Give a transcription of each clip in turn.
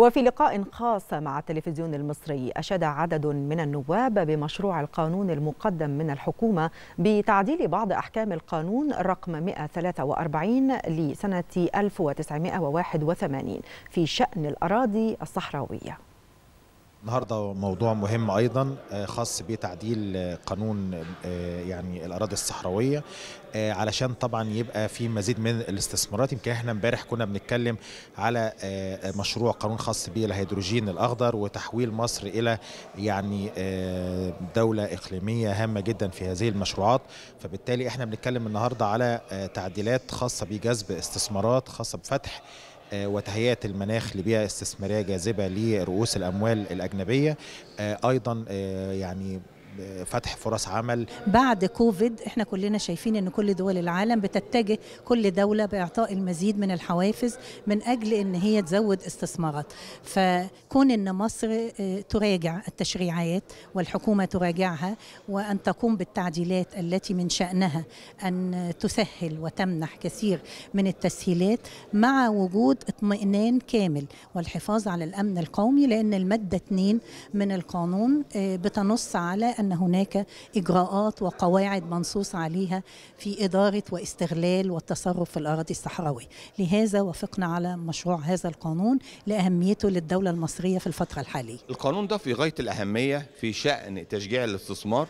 وفي لقاء خاص مع التلفزيون المصري أشاد عدد من النواب بمشروع القانون المقدم من الحكومة بتعديل بعض أحكام القانون رقم 143 لسنة 1981 في شأن الأراضي الصحراوية النهارده موضوع مهم ايضا آه، خاص بتعديل آه، قانون آه، يعني الاراضي الصحراويه علشان طبعا يبقى في مزيد من الاستثمارات يمكن احنا امبارح كنا بنتكلم على مشروع قانون خاص بالهيدروجين الاخضر وتحويل مصر الى يعني دوله اقليميه هامه جدا في هذه المشروعات فبالتالي احنا بنتكلم النهارده على تعديلات خاصه بجذب استثمارات خاصه بفتح آه، وتهيئه المناخ لبيئه استثماريه جاذبه لرؤوس الاموال الاجنبيه آه، ايضا آه، يعني بفتح فرص عمل بعد كوفيد احنا كلنا شايفين ان كل دول العالم بتتجه كل دوله باعطاء المزيد من الحوافز من اجل ان هي تزود استثمارات فكون ان مصر آه، تراجع التشريعات والحكومه تراجعها وان تقوم بالتعديلات التي من شانها ان تسهل وتمنح كثير من التسهيلات مع وجود اطمئنان كامل والحفاظ على الامن القومي لان الماده 2 من القانون آه، بتنص على أن هناك إجراءات وقواعد منصوص عليها في إدارة واستغلال والتصرف في الأراضي الصحراوية لهذا وافقنا على مشروع هذا القانون لأهميته للدولة المصرية في الفترة الحالية القانون ده في غاية الأهمية في شأن تشجيع الاستثمار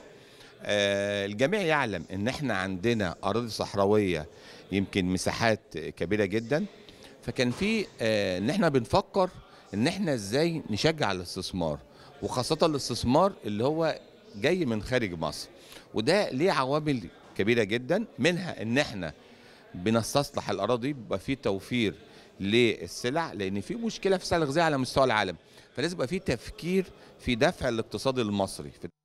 آه، الجميع يعلم ان احنا عندنا اراضي صحراويه يمكن مساحات كبيره جدا فكان في آه، ان احنا بنفكر ان احنا ازاي نشجع الاستثمار وخاصه الاستثمار اللي هو جاي من خارج مصر وده ليه عوامل كبيره جدا منها ان احنا بنستصلح الاراضي بيبقى في توفير للسلع لان في مشكله في السلع الغذائيه على مستوى العالم فلازم يبقى في تفكير في دفع الاقتصاد المصري